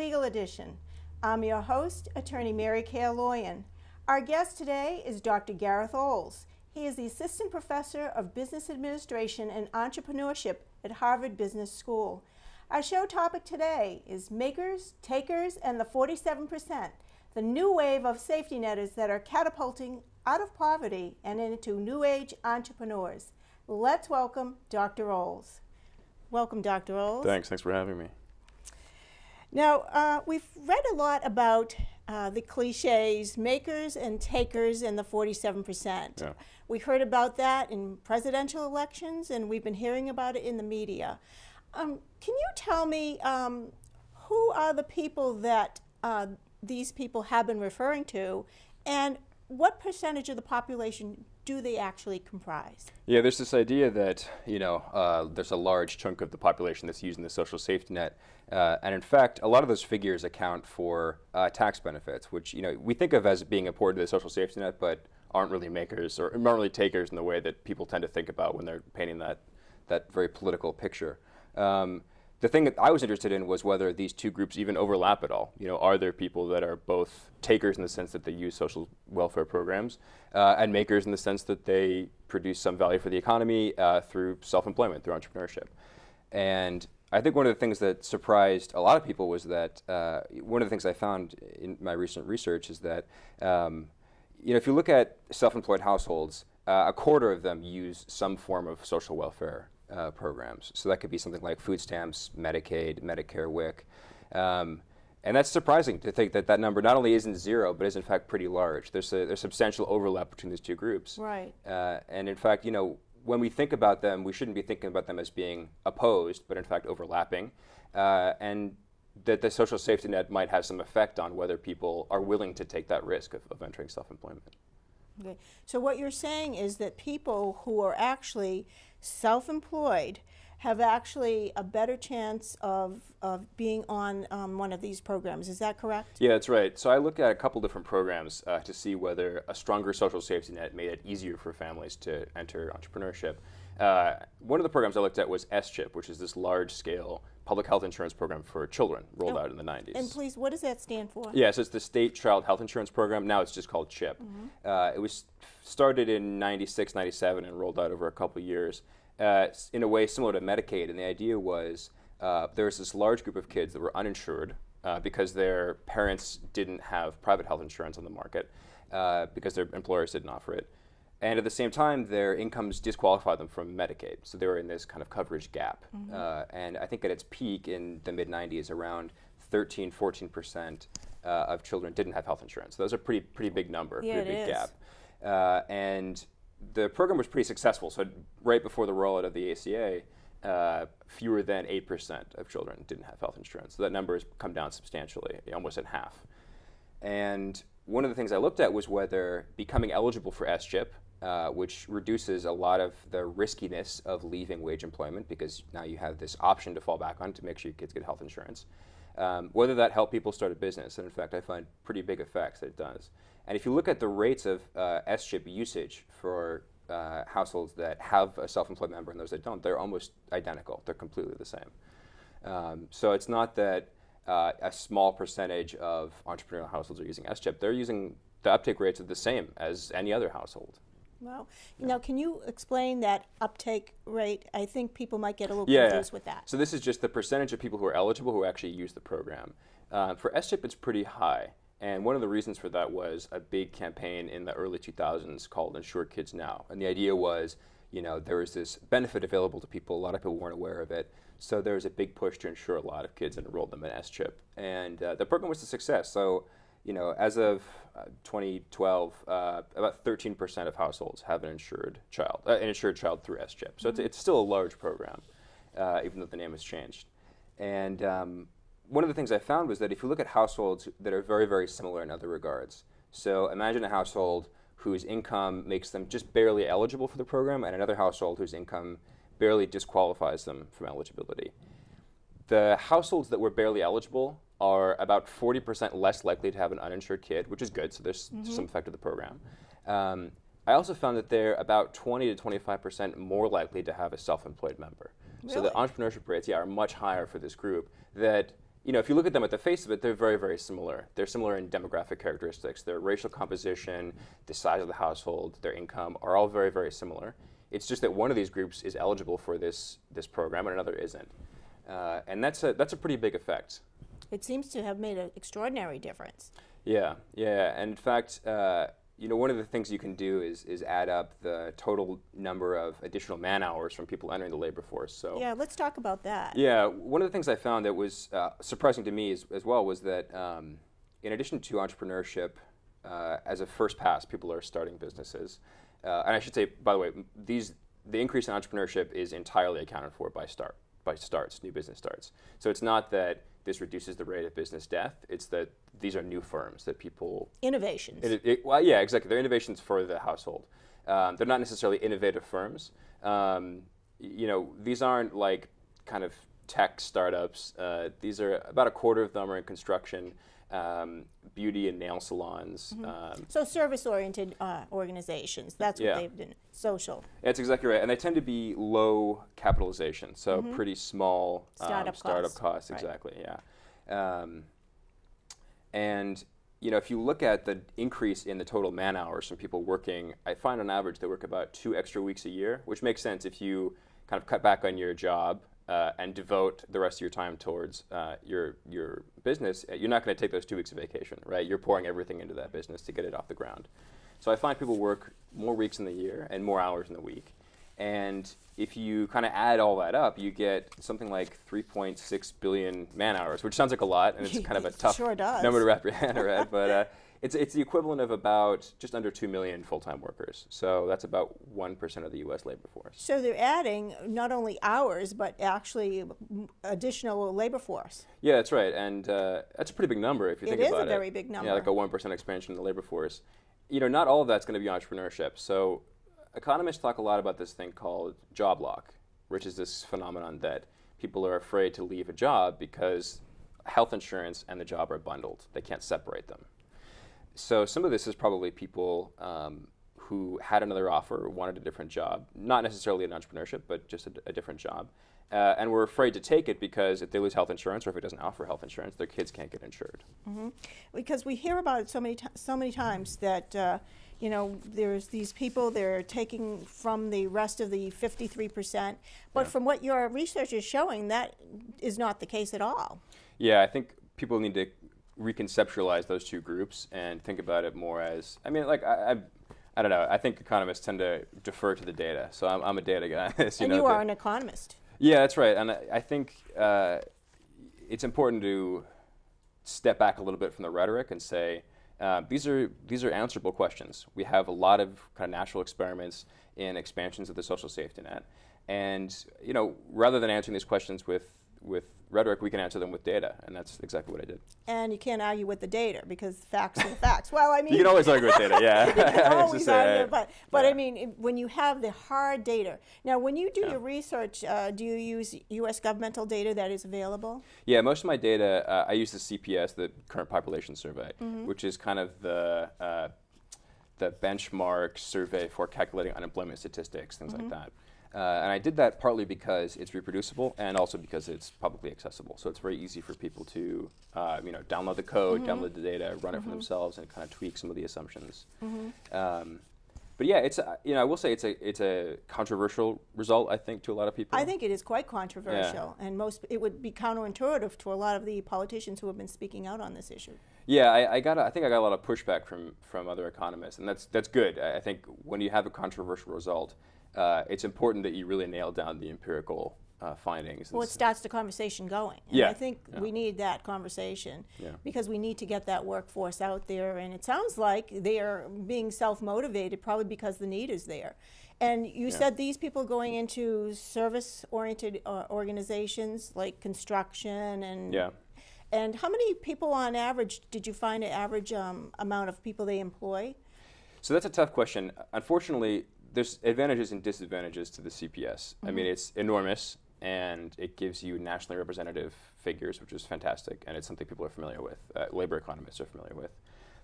Legal Edition. I'm your host, attorney Mary Kay Kaloyan. Our guest today is Dr. Gareth Oles. He is the Assistant Professor of Business Administration and Entrepreneurship at Harvard Business School. Our show topic today is Makers, Takers, and the 47%, the new wave of safety netters that are catapulting out of poverty and into new age entrepreneurs. Let's welcome Dr. Oles. Welcome, Dr. Oles. Thanks. Thanks for having me. Now, uh, we've read a lot about uh, the cliches, makers and takers and the 47%. Yeah. We heard about that in presidential elections and we've been hearing about it in the media. Um, can you tell me um, who are the people that uh, these people have been referring to and what percentage of the population do they actually comprise? Yeah, there's this idea that you know uh, there's a large chunk of the population that's using the social safety net, uh, and in fact, a lot of those figures account for uh, tax benefits, which you know we think of as being important to the social safety net, but aren't really makers or aren't really takers in the way that people tend to think about when they're painting that that very political picture. Um, the thing that I was interested in was whether these two groups even overlap at all. You know, are there people that are both takers in the sense that they use social welfare programs, uh, and makers in the sense that they produce some value for the economy uh, through self-employment, through entrepreneurship, and I think one of the things that surprised a lot of people was that uh, one of the things I found in my recent research is that um, you know if you look at self-employed households, uh, a quarter of them use some form of social welfare uh, programs. So that could be something like food stamps, Medicaid, Medicare, WIC. Um, and that's surprising to think that that number not only isn't zero, but is in fact pretty large. There's, a, there's substantial overlap between these two groups. Right. Uh, and in fact, you know, when we think about them, we shouldn't be thinking about them as being opposed, but in fact overlapping. Uh, and that the social safety net might have some effect on whether people are willing to take that risk of, of entering self employment. Okay. So, what you're saying is that people who are actually self-employed have actually a better chance of, of being on um, one of these programs. Is that correct? Yeah, that's right. So I looked at a couple different programs uh, to see whether a stronger social safety net made it easier for families to enter entrepreneurship. Uh, one of the programs I looked at was S-CHIP, which is this large-scale public health insurance program for children rolled oh. out in the 90s. And please, what does that stand for? Yeah, so it's the state child health insurance program. Now it's just called CHIP. Mm -hmm. uh, it was started in 96, 97 and rolled out over a couple years uh, in a way similar to Medicaid. And the idea was uh, there was this large group of kids that were uninsured uh, because their parents didn't have private health insurance on the market uh, because their employers didn't offer it. And at the same time, their incomes disqualify them from Medicaid. So they were in this kind of coverage gap. Mm-hmm. Uh, and I think at its peak in the mid 90s, around 13, 14% uh, of children didn't have health insurance. So that was a pretty, pretty big number, yeah, pretty big is. gap. Uh, and the program was pretty successful. So right before the rollout of the ACA, uh, fewer than 8% of children didn't have health insurance. So that number has come down substantially, almost in half. And one of the things I looked at was whether becoming eligible for SCHIP, uh, which reduces a lot of the riskiness of leaving wage employment because now you have this option to fall back on to make sure your kids get health insurance. Um, whether that helped people start a business, and in fact, I find pretty big effects that it does. And if you look at the rates of uh, S chip usage for uh, households that have a self-employed member and those that don't, they're almost identical. They're completely the same. Um, so it's not that uh, a small percentage of entrepreneurial households are using S chip. They're using the uptake rates are the same as any other household. Well, Yeah. Now, can you explain that uptake rate? I think people might get a little yeah, confused yeah. with that. So this is just the percentage of people who are eligible who actually use the program. Uh, for SCHIP, it's pretty high. And one of the reasons for that was a big campaign in the early 2000s called Insure Kids Now. And the idea was, you know, there was this benefit available to people. A lot of people weren't aware of it. So there was a big push to insure a lot of kids and enroll them in SCHIP. And uh, the program was a success. So you know, as of uh, 2012, uh, about 13% of households have an insured child, uh, an insured child through SCHIP. So mm-hmm. it's, it's still a large program, uh, even though the name has changed. And um, one of the things I found was that if you look at households that are very, very similar in other regards, so imagine a household whose income makes them just barely eligible for the program, and another household whose income barely disqualifies them from eligibility. The households that were barely eligible are about 40% less likely to have an uninsured kid, which is good, so there's mm-hmm. some effect of the program. Um, I also found that they're about 20 to 25% more likely to have a self employed member. Really? So the entrepreneurship rates, yeah, are much higher for this group. That, you know, if you look at them at the face of it, they're very, very similar. They're similar in demographic characteristics, their racial composition, the size of the household, their income are all very, very similar. It's just that one of these groups is eligible for this, this program and another isn't. Uh, and that's a, that's a pretty big effect. It seems to have made an extraordinary difference. Yeah, yeah. And in fact, uh, you know, one of the things you can do is, is add up the total number of additional man hours from people entering the labor force. So yeah, let's talk about that. Yeah, one of the things I found that was uh, surprising to me as, as well was that um, in addition to entrepreneurship, uh, as a first pass, people are starting businesses. Uh, and I should say, by the way, these the increase in entrepreneurship is entirely accounted for by start by starts, new business starts. So it's not that this reduces the rate of business death. It's that these are new firms that people innovations. It, it, well, yeah, exactly. They're innovations for the household. Um, they're not necessarily innovative firms. Um, you know, these aren't like kind of tech startups. Uh, these are about a quarter of them are in construction um, beauty and nail salons. Mm -hmm. um, so service-oriented uh, organizations. That's yeah. what they've been. Social. That's exactly right, and they tend to be low capitalization, so mm -hmm. pretty small startup, um, startup costs. right. Exactly. Yeah. Um, and you know, if you look at the increase in the total man hours from people working, I find on average they work about two extra weeks a year, which makes sense if you kind of cut back on your job uh, and devote the rest of your time towards uh, your your business, you're not going to take those two weeks of vacation, right? You're pouring everything into that business to get it off the ground. So I find people work more weeks in the year and more hours in the week, and if you kind of add all that up, you get something like 3.6 billion man hours, which sounds like a lot, and it's kind of a tough sure number to wrap your hand around. But uh, it's, it's the equivalent of about just under 2 million full time workers. So that's about 1% of the U.S. labor force. So they're adding not only hours, but actually additional labor force. Yeah, that's right. And uh, that's a pretty big number if you think about it. It is a very big number. Yeah, like a 1% expansion in the labor force. You know, not all of that's going to be entrepreneurship. So economists talk a lot about this thing called job lock, which is this phenomenon that people are afraid to leave a job because health insurance and the job are bundled. They can't separate them so some of this is probably people um, who had another offer, wanted a different job, not necessarily an entrepreneurship, but just a, a different job, uh, and were afraid to take it because if they lose health insurance or if it doesn't offer health insurance, their kids can't get insured. Mm-hmm. Because we hear about it so many so many times that. Uh, you know, there's these people they're taking from the rest of the 53%, but yeah. from what your research is showing, that is not the case at all. Yeah, I think people need to reconceptualize those two groups and think about it more as I mean, like I, I I don't know. I think economists tend to defer to the data. So I'm, I'm a data guy. so, you and know, you are an economist. Yeah, that's right. And I, I think uh, it's important to step back a little bit from the rhetoric and say uh, these are these are answerable questions. We have a lot of kind of natural experiments in expansions of the social safety net, and you know, rather than answering these questions with with rhetoric, we can answer them with data, and that's exactly what I did. And you can't argue with the data because facts are facts. Well, I mean, you can always argue with data, yeah. you can always argue, but but yeah. I mean, when you have the hard data. Now, when you do yeah. your research, uh, do you use U.S. governmental data that is available? Yeah, most of my data, uh, I use the CPS, the Current Population Survey, mm -hmm. which is kind of the uh, the benchmark survey for calculating unemployment statistics, things mm -hmm. like mm-hmm. that. Uh, and I did that partly because it's reproducible and also because it's publicly accessible. So it's very easy for people to, uh, you know, download the code, mm -hmm. download the data, run mm -hmm. it for mm-hmm. themselves, and kind of tweak some of the assumptions. Mm -hmm. um, but yeah, it's uh, you know I will say it's a it's a controversial result I think to a lot of people. I think it is quite controversial, yeah. and most it would be counterintuitive to a lot of the politicians who have been speaking out on this issue. Yeah, I, I got a, I think I got a lot of pushback from from other economists, and that's that's good. I, I think when you have a controversial result, uh, it's important that you really nail down the empirical uh, findings. Well, it starts the conversation going. And yeah. I think yeah. we need that conversation yeah. because we need to get that workforce out there. And it sounds like they are being self motivated probably because the need is there. And you yeah. said these people going into service oriented uh, organizations like construction and. Yeah. And how many people on average did you find an average um, amount of people they employ? So that's a tough question. Unfortunately, there's advantages and disadvantages to the CPS. Mm-hmm. I mean, mm-hmm. it's enormous and it gives you nationally representative figures, which is fantastic, and it's something people are familiar with, uh, labor economists are familiar with.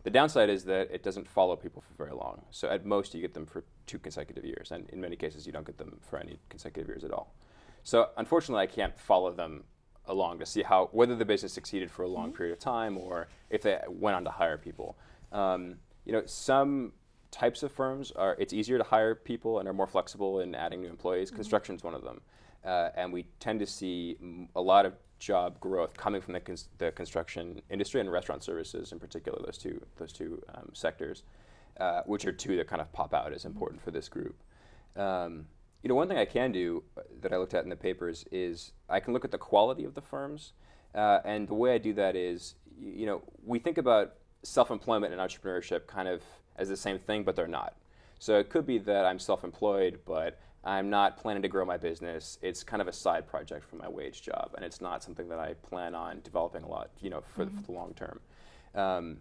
The downside is that it doesn't follow people for very long. So at most, you get them for two consecutive years, and in many cases, you don't get them for any consecutive years at all. So unfortunately, I can't follow them along to see how whether the business succeeded for a long mm-hmm. period of time or if they went on to hire people. Um, you know, some types of firms are it's easier to hire people and are more flexible in adding new employees. Mm-hmm. one of them, uh, and we tend to see a lot of job growth coming from the, cons- the construction industry and restaurant services in particular. Those two those two um, sectors, uh, which are two that kind of pop out as mm-hmm. important for this group. Um, you know, one thing I can do uh, that I looked at in the papers is I can look at the quality of the firms, uh, and the way I do that is, you know, we think about self-employment and entrepreneurship kind of as the same thing, but they're not. So it could be that I'm self-employed, but I'm not planning to grow my business. It's kind of a side project for my wage job, and it's not something that I plan on developing a lot, you know, for, mm -hmm. the, mm-hmm. for the, long term. Um,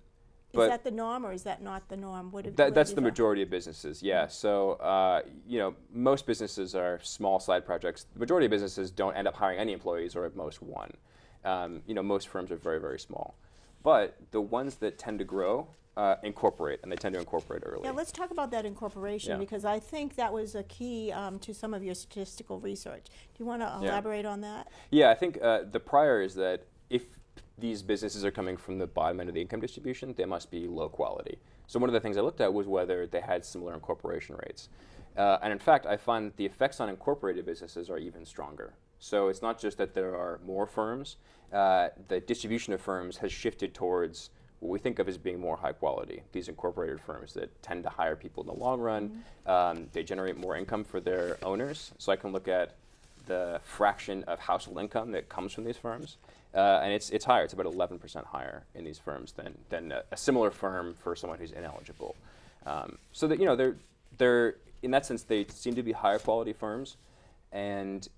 is that the norm, or is that not the norm? What, that, that's the that? majority of businesses. Yeah. Mm -hmm. So uh, you know, most businesses are small side projects. The majority of businesses don't end up hiring any employees, or at most one. Um, you know, most firms are very very small, but the ones that tend to grow uh, incorporate, and they tend to incorporate early. Yeah, let's talk about that incorporation yeah. because I think that was a key um, to some of your statistical research. Do you want to elaborate yeah. on that? Yeah, I think uh, the prior is that if these businesses are coming from the bottom end of the income distribution, they must be low quality. So one of the things I looked at was whether they had similar incorporation rates. Uh, and in fact, I find that the effects on incorporated businesses are even stronger. So it's not just that there are more firms, uh, the distribution of firms has shifted towards what we think of as being more high quality. These incorporated firms that tend to hire people in the long run, mm -hmm. um, they generate more income for their owners. So I can look at the fraction of household income that comes from these firms, uh, and it's it's higher. It's about 11% higher in these firms than than a, a similar firm for someone who's ineligible. Um, so that you know they're they're in that sense they seem to be higher quality firms, and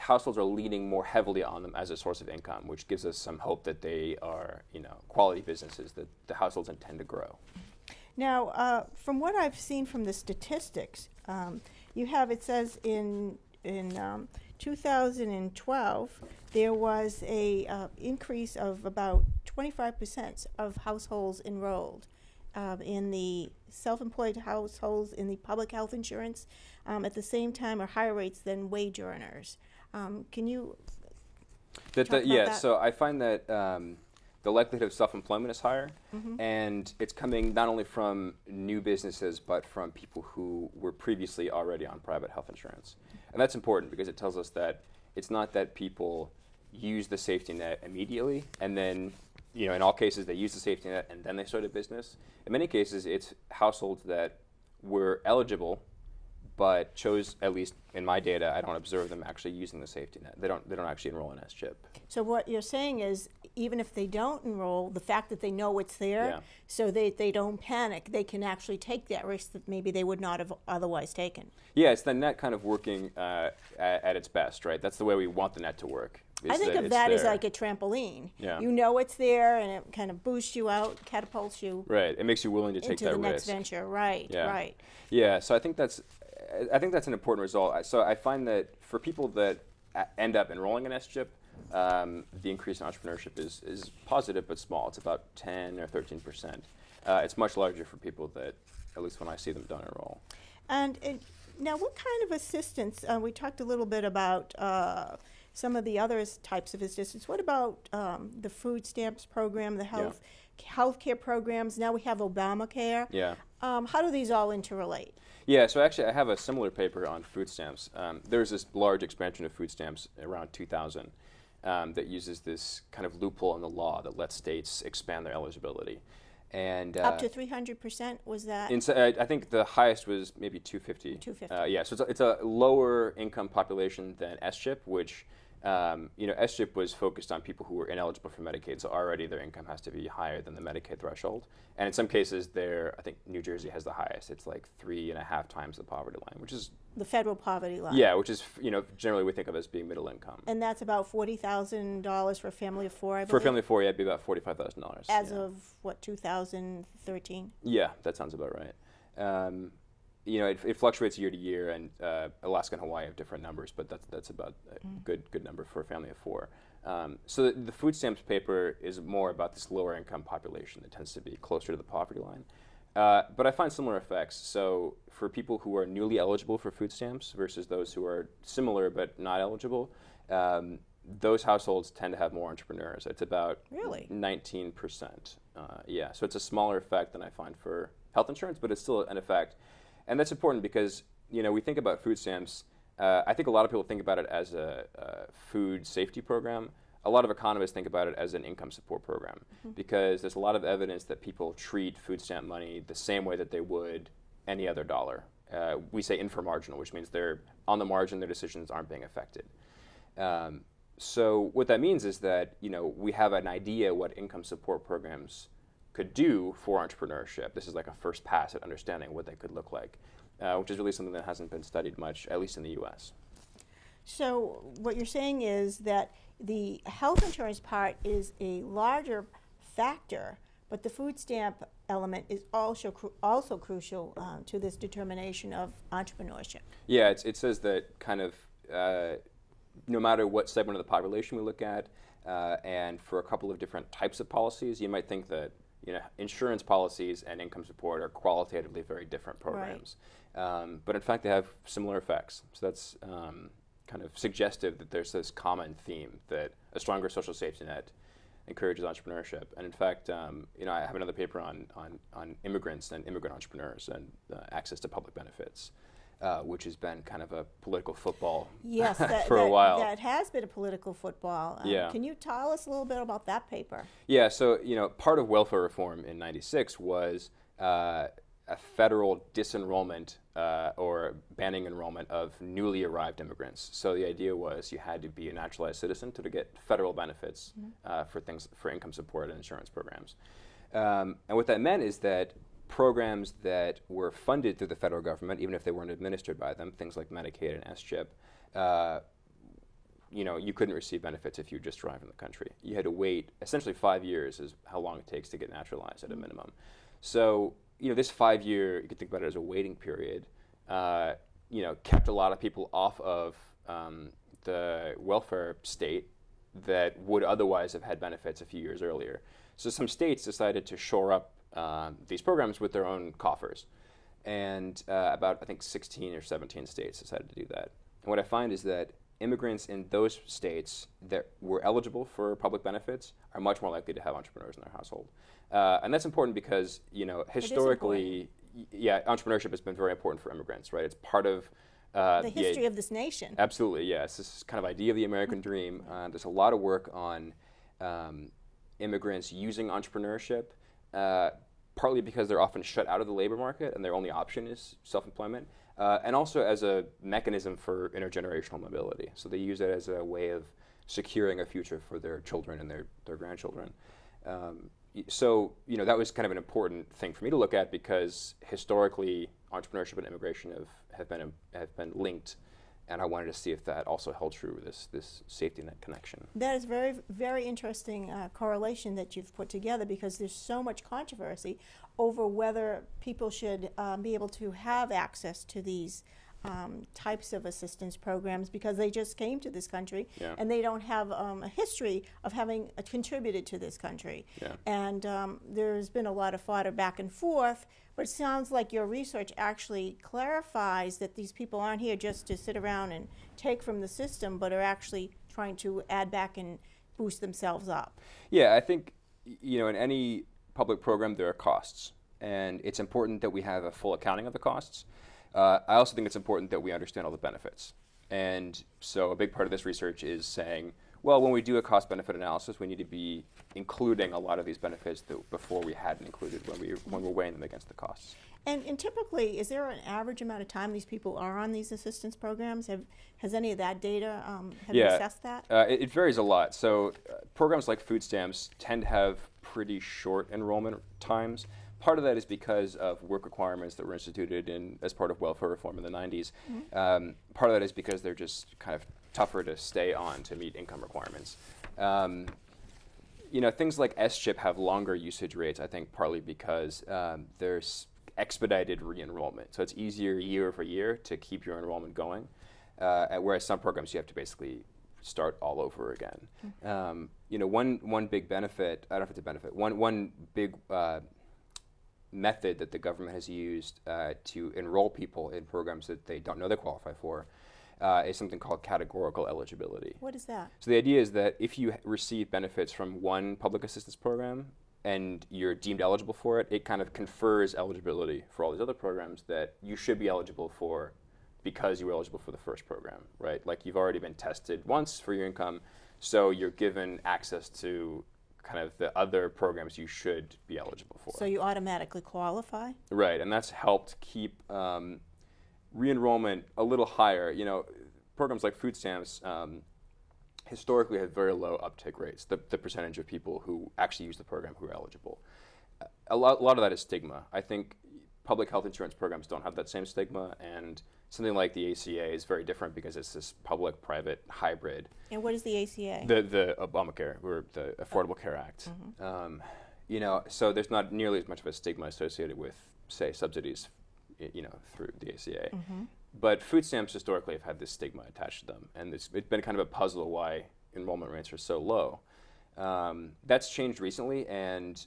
households are leaning more heavily on them as a source of income, which gives us some hope that they are, you know, quality businesses that the households intend to grow. Now, uh, from what I've seen from the statistics, um, you have it says in in um, 2012 there was a uh, increase of about 25 percent of households enrolled um, in the self-employed households in the public health insurance. Um, at the same time, are higher rates than wage earners. Um, can you? That, that yeah. That? So I find that um, the likelihood of self-employment is higher, mm-hmm. and it's coming not only from new businesses but from people who were previously already on private health insurance, and that's important because it tells us that it's not that people use the safety net immediately and then you know, in all cases, they use the safety net and then they start a business. In many cases, it's households that were eligible but chose at least in my data, I don't observe them actually using the safety net. They don't they don't actually enroll in S chip. So what you're saying is even if they don't enroll, the fact that they know it's there, yeah. so they, they don't panic, they can actually take that risk that maybe they would not have otherwise taken. Yeah, it's the net kind of working uh, at, at its best, right? That's the way we want the net to work. I think that of that there. as like a trampoline. Yeah. You know it's there, and it kind of boosts you out, catapults you. Right. It makes you willing to take that risk. Into the next venture. Right. Yeah. Right. Yeah. So I think that's I think that's an important result. So I find that for people that end up enrolling in SGIP, um, the increase in entrepreneurship is, is positive but small. It's about 10 or 13 percent. Uh, it's much larger for people that, at least when I see them, don't enroll. And, now, what kind of assistance? Uh, we talked a little bit about uh, some of the other types of assistance. What about um, the food stamps program, the health yeah. healthcare programs? Now we have Obamacare. Yeah. Um, how do these all interrelate? Yeah, so actually, I have a similar paper on food stamps. Um, this large expansion of food stamps around 2000 um, that uses this kind of loophole in the law that lets states expand their eligibility. And uh, up to 300% was that? I think the highest was maybe 250. 250. Uh, yeah, so it's a, it's a lower income population than SCHIP, which um, you know, SCHIP was focused on people who were ineligible for Medicaid, so already their income has to be higher than the Medicaid threshold. And in some cases, there, I think New Jersey has the highest. It's like three and a half times the poverty line, which is the federal poverty line. Yeah, which is you know generally we think of as being middle income. And that's about forty thousand dollars for a family of four. I believe. For a family of four, yeah, it'd be about forty-five thousand dollars. As yeah. of what two thousand thirteen? Yeah, that sounds about right. Um, you know, it, it, fluctuates year to year, and uh, Alaska and Hawaii have different numbers, but that's that's about a mm. good good number for a family of four. Um, so the, the, food stamps paper is more about this lower income population that tends to be closer to the poverty line. Uh, but I find similar effects. So for people who are newly eligible for food stamps versus those who are similar but not eligible, um, those households tend to have more entrepreneurs. It's about really nineteen percent. Uh, yeah, so it's a smaller effect than I find for health insurance, but it's still an effect and that's important because you know we think about food stamps. Uh, I think a lot of people think about it as a, a, food safety program. A lot of economists think about it as an income support program mm-hmm. because there's a lot of evidence that people treat food stamp money the same way that they would any other dollar. Uh, we say inframarginal, which means they're on the margin, their decisions aren't being affected. Um, so what that means is that you know we have an idea what income support programs could do for entrepreneurship. This is like a first pass at understanding what they could look like, uh, which is really something that hasn't been studied much, at least in the US. So, what you're saying is that the health insurance part is a larger factor, but the food stamp element is also cru also crucial uh, to this determination of entrepreneurship. Yeah, it says that kind of uh, no matter what segment of the population we look at, uh, and for a couple of different types of policies, you might think that you know, insurance policies and income support are qualitatively very different programs. Right. Um, but in fact, they have similar effects. So that's um, kind of suggestive that there's this common theme that a stronger social safety net encourages entrepreneurship. And in fact, um, you know, I have another paper on, on, on immigrants and immigrant entrepreneurs and uh, access to public benefits uh, which has been kind of a political football yes, that, for that, a while. That has been a political football. Um, yeah. Can you tell us a little bit about that paper? Yeah, so you know, part of welfare reform in '96 was uh, a federal disenrollment uh, or banning enrollment of newly arrived immigrants. So the idea was you had to be a naturalized citizen to, get federal benefits mm-hmm. Uh, for things for income support and insurance programs. Um, and what that meant is that programs that were funded through the federal government, even if they weren't administered by them, things like Medicaid and S-CHIP, uh, you know, you couldn't receive benefits if you just arrived in the country. You had to wait essentially five years is how long it takes to get naturalized at a minimum. So, you know, this five year, you could think about it as a waiting period, uh, you know, kept a lot of people off of um, the welfare state that would otherwise have had benefits a few years earlier. So some states decided to shore up um, these programs with their own coffers. And uh, about, I think, 16 or 17 states decided to do that. And what I find is that immigrants in those states that were eligible for public benefits are much more likely to have entrepreneurs in their household. Uh, and that's important because, you know, historically, yeah, entrepreneurship has been very important for immigrants, right? It's part of uh, the history the, of this nation. Absolutely, yes. This kind of idea of the American dream. Uh, there's a lot of work on um, immigrants using entrepreneurship uh, partly because they're often shut out of the labor market and their only option is self employment, uh, and also as a mechanism for intergenerational mobility. So they use it as a way of securing a future for their children and their, their grandchildren. Um, so you know that was kind of an important thing for me to look at because historically entrepreneurship and immigration have, have been have been linked and I wanted to see if that also held true, this, this safety net connection. That is very, very interesting uh, correlation that you've put together because there's so much controversy over whether people should um, be able to have access to these um, types of assistance programs because they just came to this country yeah. and they don't have um, a history of having uh, contributed to this country. Yeah. And um, there's been a lot of fodder back and forth, but it sounds like your research actually clarifies that these people aren't here just to sit around and take from the system, but are actually trying to add back and boost themselves up. Yeah, I think, you know, in any public program, there are costs. And it's important that we have a full accounting of the costs. Uh, I also think it's important that we understand all the benefits. And so a big part of this research is saying, well, when we do a cost benefit analysis, we need to be including a lot of these benefits that before we hadn't included when, we, when we're weighing them against the costs. And, and typically, is there an average amount of time these people are on these assistance programs? Have, has any of that data, um, have yeah, you assessed that? Uh, it, it, varies a lot. So uh, programs like food stamps tend to have pretty short enrollment times part of that is because of work requirements that were instituted in as part of welfare reform in the 90s. Mm-hmm. Um, part of that is because they're just kind of tougher to stay on to meet income requirements. Um, you know, things like S chip have longer usage rates. I think partly because um, there's expedited re-enrollment, so it's easier year for year to keep your enrollment going. Uh, whereas some programs you have to basically start all over again. Mm-hmm. Um, you know, one one big benefit. I don't know if it's a benefit. One one big uh, method that the government has used uh, to enroll people in programs that they don't know they qualify for uh, is something called categorical eligibility. What is that? So the idea is that if you receive benefits from one public assistance program and you're deemed eligible for it, it kind of confers eligibility for all these other programs that you should be eligible for because you were eligible for the first program, right? Like you've already been tested once for your income, so you're given access to kind of the other programs you should be eligible for. So you automatically qualify? Right, and that's helped keep um, re-enrollment a little higher. You know, programs like food stamps um, historically had very low uptake rates, the, the percentage of people who actually use the program who are eligible. A lot, a lot of that is stigma. I think public health insurance programs don't have that same stigma, and something like the ACA is very different because it's this public-private hybrid. And what is the ACA? The the Obamacare or the Affordable Care Act. Mm-hmm. Um, you know, so there's not nearly as much of a stigma associated with, say, subsidies, you know, through the ACA. Mm-hmm. But food stamps historically have had this stigma attached to them, and it's, it's been kind of a puzzle why enrollment rates are so low. Um, that's changed recently, and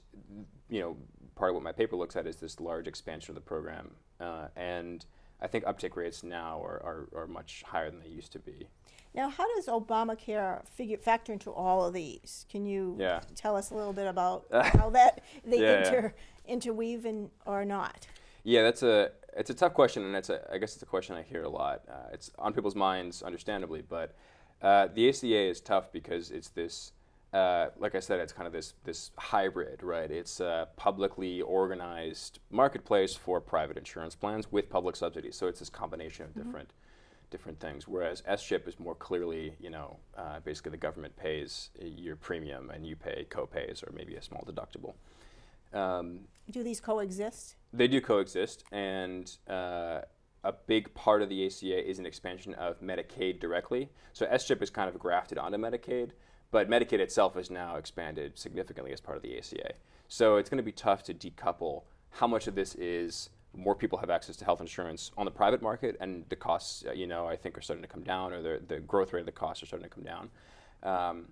you know, part of what my paper looks at is this large expansion of the program. Uh, and I think uptake rates now are, are, are, much higher than they used to be. Now, how does Obamacare figure, factor into all of these? Can you yeah. tell us a little bit about how that they yeah, inter, yeah. interweave in, or not? Yeah, that's a it's a tough question, and it's a, I guess it's a question I hear a lot. Uh, it's on people's minds, understandably, but uh, the ACA is tough because it's this uh, like I said, it's kind of this this hybrid, right? It's a publicly organized marketplace for private insurance plans with public subsidies. So it's this combination of mm-hmm. different mm-hmm. different things. Whereas SCHIP is more clearly, you know, uh, basically the government pays your premium and you pay copays or maybe a small deductible. Um, do these coexist? They do coexist, and. Uh, a big part of the ACA is an expansion of Medicaid directly. So SCHIP is kind of grafted onto Medicaid. But Medicaid itself is now expanded significantly as part of the ACA. So it's going to be tough to decouple how much of this is more people have access to health insurance on the private market, and the costs, uh, you know, I think are starting to come down, or the, the growth rate of the costs are starting to come down. Um,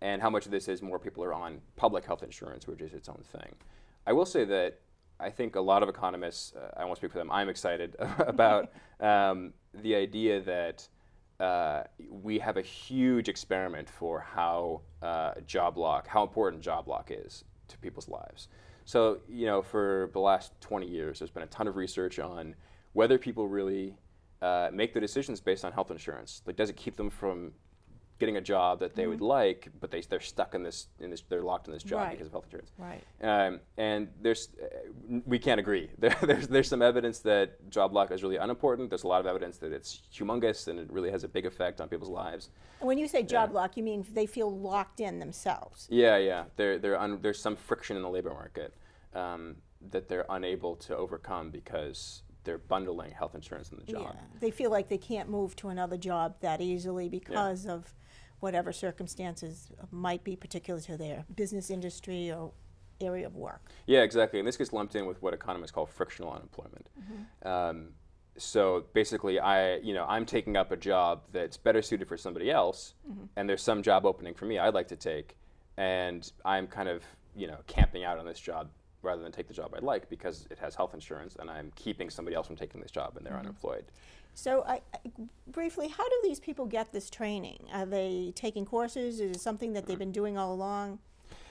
and how much of this is more people are on public health insurance, which is its own thing. I will say that I think a lot of economists, uh, I won't speak for them, I'm excited about um, the idea that uh, we have a huge experiment for how uh, job lock, how important job lock is to people's lives. So, you know, for the last 20 years, there's been a ton of research on whether people really uh, make their decisions based on health insurance. Like, does it keep them from getting a job that they mm-hmm. would like, but they they're stuck in this in this they're locked in this job right. because of health insurance. Right. Um, and there's uh, we can't agree. There, there's there's some evidence that job lock is really unimportant. There's a lot of evidence that it's humongous and it really has a big effect on people's lives. When you say job yeah. lock, you mean they feel locked in themselves. Yeah, yeah. They're, they're un- there's some friction in the labor market um, that they're unable to overcome because they're bundling health insurance and the job. Yeah. They feel like they can't move to another job that easily because yeah. of whatever circumstances might be particular to their business industry or area of work. Yeah, exactly. And this gets lumped in with what economists call frictional unemployment. Mm -hmm. um, so basically, I, you know, I'm taking up a job that's better suited for somebody else, mm -hmm. and there's some job opening for me I'd like to take, and I'm kind of, you know, camping out on this job rather than take the job I'd like because it has health insurance and I'm keeping somebody else from taking this job and they're mm-hmm. unemployed. So, I, I, briefly, how do these people get this training? Are they taking courses? Is it something that they've mm-hmm. been doing all along?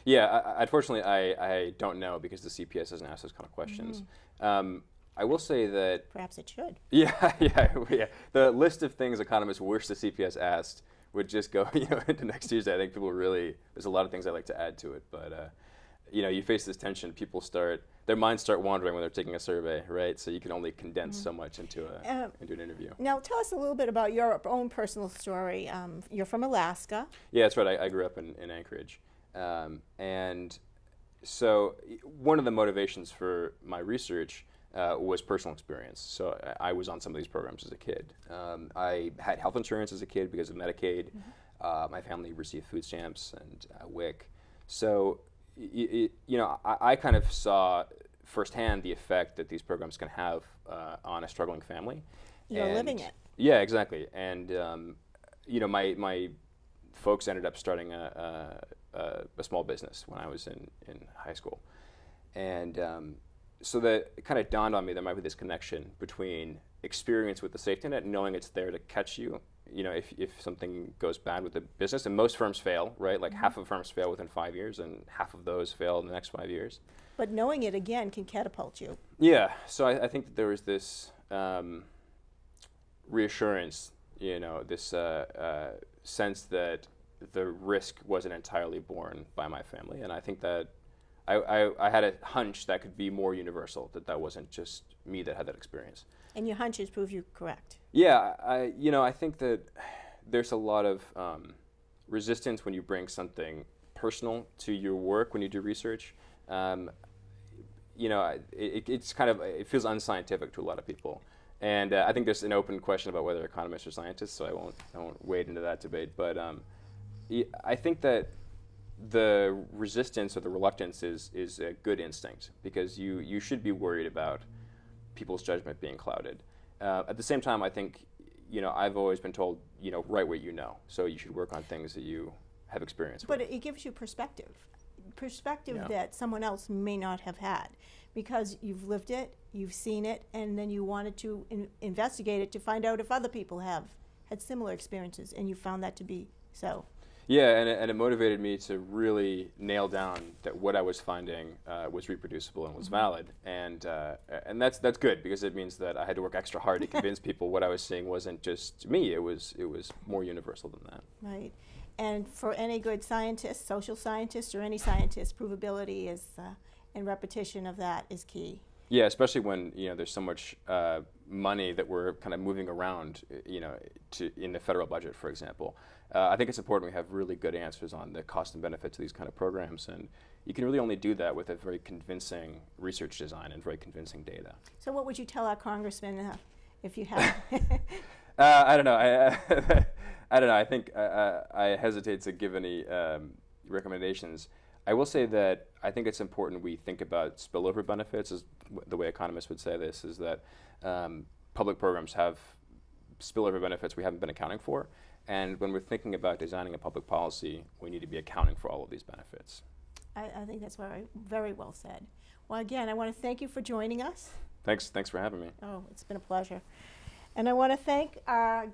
Yeah, I, unfortunately, I, don't know because the CPS doesn't ask those kind of questions. Mm-hmm. Um, I will say that. Perhaps it should. Yeah, yeah, yeah. The list of things economists wish the CPS asked would just go you know, into next Tuesday. I think people really, there's a lot of things I'd like to add to it, but. Uh, you know, you face this tension. People start their minds start wandering when they're taking a survey, right? So you can only condense mm. so much into a um, into an interview. Now, tell us a little bit about your own personal story. Um, you're from Alaska. Yeah, that's right. I, I grew up in, in Anchorage, um, and so one of the motivations for my research uh, was personal experience. So I, I, was on some of these programs as a kid. Um, I had health insurance as a kid because of Medicaid. Mm -hmm. uh, my family received food stamps and uh, WIC. So you, know, I, I, kind of saw firsthand the effect that these programs can have uh, on a struggling family. You're and living it. Yeah, exactly. And um, you know, my my folks ended up starting a, a, a, small business when I was in in high school, and um, so that it kind of dawned on me there might be this connection between experience with the safety net, knowing it's there to catch you you know, if, if something goes bad with the business, and most firms fail, right? Like mm-hmm. half of firms fail within five years, and half of those fail in the next five years. But knowing it again can catapult you. Yeah. So I, I think that there was this um, reassurance, you know, this uh, uh, sense that the risk wasn't entirely borne by my family. And I think that I, I, I, had a hunch that could be more universal, that that wasn't just me that had that experience. And your hunches prove you correct. Yeah, I, you know, I think that there's a lot of um, resistance when you bring something personal to your work when you do research. Um, you know, it, it's kind of it feels unscientific to a lot of people, and uh, I think there's an open question about whether economists are scientists. So I won't I won't wade into that debate, but um, I think that the resistance or the reluctance is is a good instinct because you you should be worried about people's judgment being clouded uh, at the same time, I think you know I've always been told you know write what you know, so you should work on things that you have experience but with. But it gives you perspective, perspective yeah. that someone else may not have had, because you've lived it, you've seen it, and then you wanted to in investigate it to find out if other people have had similar experiences, and you found that to be so. Yeah, and it, and it motivated me to really nail down that what I was finding uh, was reproducible and was mm-hmm. valid, and uh, and that's that's good because it means that I had to work extra hard to convince people what I was seeing wasn't just me; it was it was more universal than that. Right, and for any good scientist, social scientist, or any scientist, provability is uh, and repetition of that is key. Yeah, especially when you know there's so much uh, money that we're kind of moving around, you know, to, in the federal budget, for example uh, I think it's important we have really good answers on the cost and benefits of these kind of programs. And you can really only do that with a very convincing research design and very convincing data. So, what would you tell our congressman uh, if you had? uh, I don't know. I, I, don't know. I think I, uh, uh, I hesitate to give any um, recommendations. I will say that I think it's important we think about spillover benefits, is the way economists would say this, is that um, public programs have spillover benefits we haven't been accounting for. And when we're thinking about designing a public policy, we need to be accounting for all of these benefits. I, I think that's very, very well said. Well, again, I want to thank you for joining us. Thanks, thanks for having me. Oh, it's been a pleasure. And I want to thank our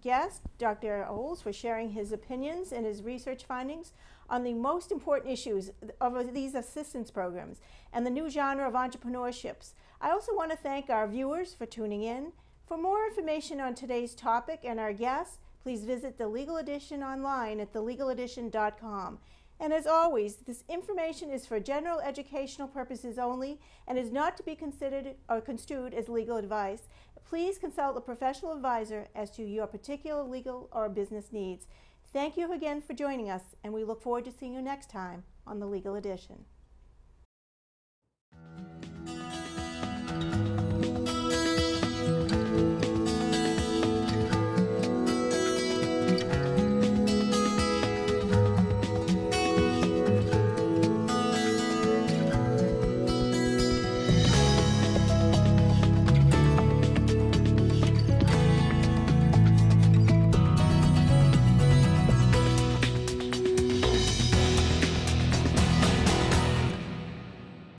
guest, Dr. Oles, for sharing his opinions and his research findings on the most important issues of these assistance programs and the new genre of entrepreneurships. I also want to thank our viewers for tuning in. For more information on today's topic and our guests, please visit the Legal Edition online at thelegaledition.com. And as always, this information is for general educational purposes only and is not to be considered or construed as legal advice. Please consult a professional advisor as to your particular legal or business needs. Thank you again for joining us, and we look forward to seeing you next time on the Legal Edition.